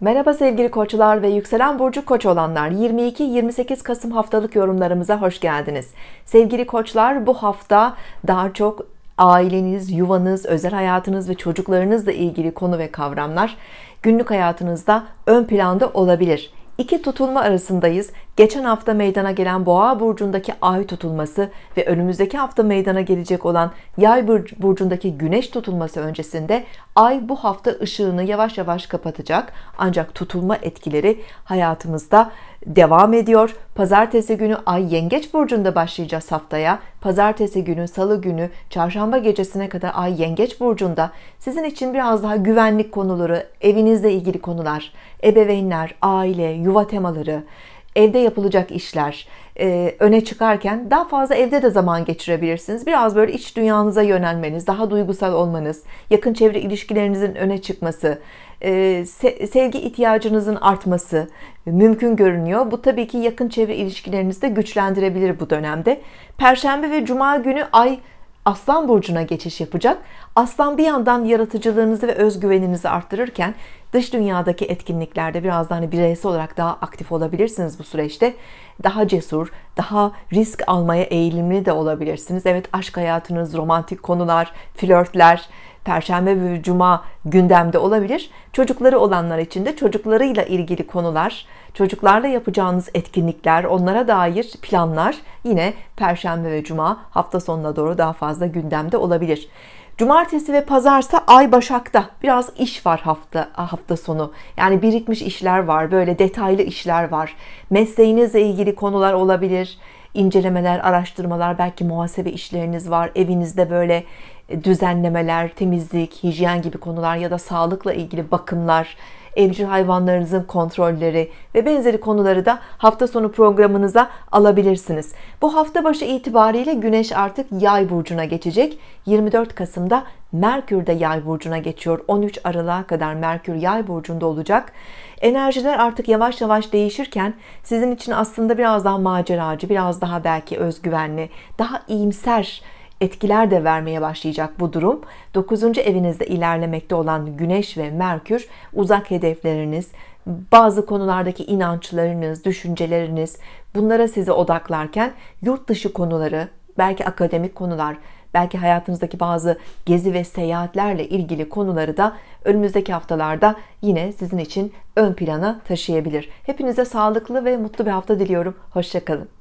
Merhaba sevgili koçlar ve yükselen burcu koç olanlar 22-28 Kasım haftalık yorumlarımıza hoş geldiniz. Sevgili koçlar bu hafta daha çok aileniz, yuvanız, özel hayatınız ve çocuklarınızla ilgili konu ve kavramlar günlük hayatınızda ön planda olabilir. İki tutulma arasındayız geçen hafta meydana gelen Boğa burcundaki ay tutulması ve önümüzdeki hafta meydana gelecek olan Yay burcundaki güneş tutulması öncesinde ay bu hafta ışığını yavaş yavaş kapatacak. Ancak tutulma etkileri hayatımızda devam ediyor. Pazartesi günü ay yengeç burcunda başlayacağız haftaya. Pazartesi günü, salı günü, çarşamba gecesine kadar ay yengeç burcunda. Sizin için biraz daha güvenlik konuları, evinizle ilgili konular, ebeveynler, aile, yuva temaları, evde yapılacak işler e, öne çıkarken daha fazla evde de zaman geçirebilirsiniz. Biraz böyle iç dünyanıza yönelmeniz, daha duygusal olmanız, yakın çevre ilişkilerinizin öne çıkması, e, se sevgi ihtiyacınızın artması mümkün görünüyor. Bu tabii ki yakın çevre ilişkilerinizi de güçlendirebilir bu dönemde. Perşembe ve Cuma günü ay Aslan burcuna geçiş yapacak. Aslan bir yandan yaratıcılığınızı ve özgüveninizi arttırırken dış dünyadaki etkinliklerde biraz daha hani bireysel olarak daha aktif olabilirsiniz bu süreçte. Daha cesur, daha risk almaya eğilimli de olabilirsiniz. Evet aşk hayatınız, romantik konular, flörtler, Perşembe ve Cuma gündemde olabilir. Çocukları olanlar için de çocuklarıyla ilgili konular, çocuklarla yapacağınız etkinlikler, onlara dair planlar yine Perşembe ve Cuma hafta sonuna doğru daha fazla gündemde olabilir. Cumartesi ve pazarsa Ay Başak'ta biraz iş var hafta hafta sonu. Yani birikmiş işler var, böyle detaylı işler var. Mesleğinizle ilgili konular olabilir incelemeler, araştırmalar, belki muhasebe işleriniz var. Evinizde böyle e, düzenlemeler, temizlik, hijyen gibi konular ya da sağlıkla ilgili bakımlar, evcil hayvanlarınızın kontrolleri ve benzeri konuları da hafta sonu programınıza alabilirsiniz. Bu hafta başı itibariyle Güneş artık Yay burcuna geçecek. 24 Kasım'da Merkür de Yay burcuna geçiyor. 13 Aralık'a kadar Merkür Yay burcunda olacak. Enerjiler artık yavaş yavaş değişirken sizin için aslında biraz daha maceracı, biraz daha belki özgüvenli, daha iyimser etkiler de vermeye başlayacak bu durum. 9. evinizde ilerlemekte olan Güneş ve Merkür uzak hedefleriniz, bazı konulardaki inançlarınız, düşünceleriniz bunlara sizi odaklarken yurt dışı konuları, belki akademik konular, belki hayatınızdaki bazı gezi ve seyahatlerle ilgili konuları da önümüzdeki haftalarda yine sizin için ön plana taşıyabilir. Hepinize sağlıklı ve mutlu bir hafta diliyorum. Hoşçakalın.